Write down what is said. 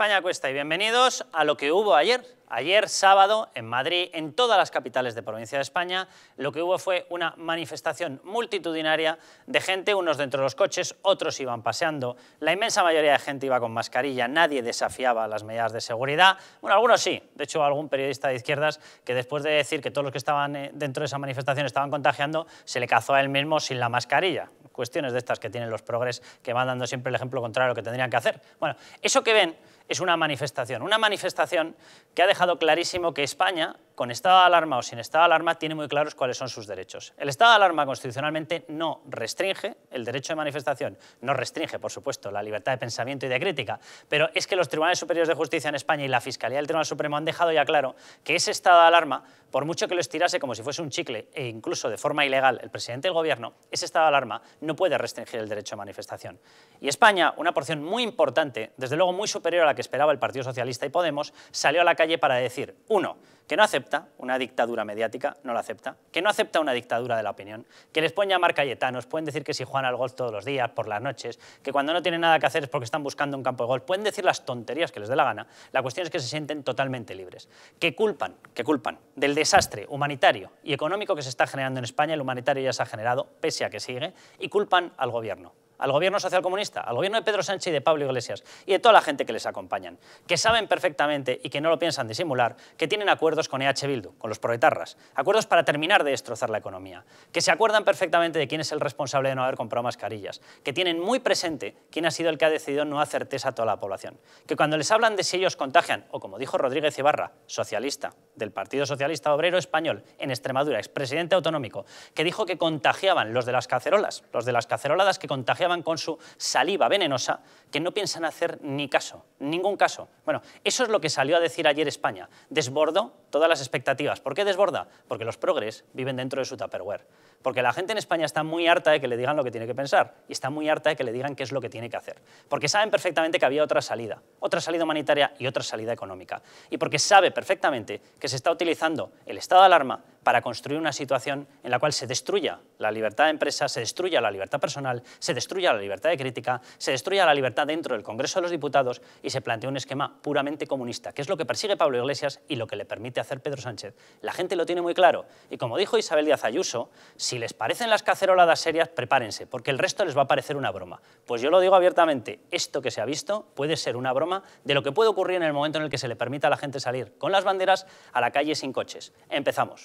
España Cuesta y bienvenidos a lo que hubo ayer. Ayer sábado en Madrid, en todas las capitales de provincia de España, lo que hubo fue una manifestación multitudinaria de gente, unos dentro de los coches, otros iban paseando. La inmensa mayoría de gente iba con mascarilla, nadie desafiaba las medidas de seguridad. Bueno, algunos sí, de hecho algún periodista de izquierdas que después de decir que todos los que estaban eh, dentro de esa manifestación estaban contagiando, se le cazó a él mismo sin la mascarilla cuestiones de estas que tienen los progres que van dando siempre el ejemplo contrario a lo que tendrían que hacer. Bueno, eso que ven es una manifestación, una manifestación que ha dejado clarísimo que España con estado de alarma o sin estado de alarma, tiene muy claros cuáles son sus derechos. El estado de alarma constitucionalmente no restringe el derecho de manifestación, no restringe, por supuesto, la libertad de pensamiento y de crítica, pero es que los tribunales superiores de justicia en España y la Fiscalía del Tribunal Supremo han dejado ya claro que ese estado de alarma, por mucho que lo estirase como si fuese un chicle e incluso de forma ilegal el presidente del gobierno, ese estado de alarma no puede restringir el derecho de manifestación. Y España, una porción muy importante, desde luego muy superior a la que esperaba el Partido Socialista y Podemos, salió a la calle para decir, uno, que no acepta una dictadura mediática, no la acepta, que no acepta una dictadura de la opinión, que les pueden llamar cayetanos, pueden decir que si juegan al golf todos los días, por las noches, que cuando no tienen nada que hacer es porque están buscando un campo de golf, pueden decir las tonterías que les dé la gana, la cuestión es que se sienten totalmente libres, que culpan, que culpan del desastre humanitario y económico que se está generando en España, el humanitario ya se ha generado, pese a que sigue, y culpan al gobierno al gobierno socialcomunista, al gobierno de Pedro Sánchez y de Pablo Iglesias, y de toda la gente que les acompañan, que saben perfectamente y que no lo piensan disimular, que tienen acuerdos con EH Bildu, con los proetarras, acuerdos para terminar de destrozar la economía, que se acuerdan perfectamente de quién es el responsable de no haber comprado mascarillas, que tienen muy presente quién ha sido el que ha decidido no hacer tesa a toda la población, que cuando les hablan de si ellos contagian, o como dijo Rodríguez Ibarra, socialista, del Partido Socialista Obrero Español en Extremadura, expresidente autonómico, que dijo que contagiaban los de las cacerolas, los de las caceroladas que contagiaban con su saliva venenosa, que no piensan hacer ni caso, ningún caso. Bueno, eso es lo que salió a decir ayer España. Desbordó todas las expectativas. ¿Por qué desborda? Porque los progres viven dentro de su Tupperware. Porque la gente en España está muy harta de que le digan lo que tiene que pensar y está muy harta de que le digan qué es lo que tiene que hacer. Porque saben perfectamente que había otra salida, otra salida humanitaria y otra salida económica. Y porque sabe perfectamente que se está utilizando el estado de alarma para construir una situación en la cual se destruya la libertad de empresa, se destruya la libertad personal, se destruya la libertad de crítica, se destruya la libertad dentro del Congreso de los Diputados y se plantea un esquema puramente comunista, que es lo que persigue Pablo Iglesias y lo que le permite hacer Pedro Sánchez. La gente lo tiene muy claro y como dijo Isabel Díaz Ayuso, si les parecen las caceroladas serias, prepárense, porque el resto les va a parecer una broma. Pues yo lo digo abiertamente, esto que se ha visto puede ser una broma de lo que puede ocurrir en el momento en el que se le permita a la gente salir con las banderas a la calle sin coches. Empezamos.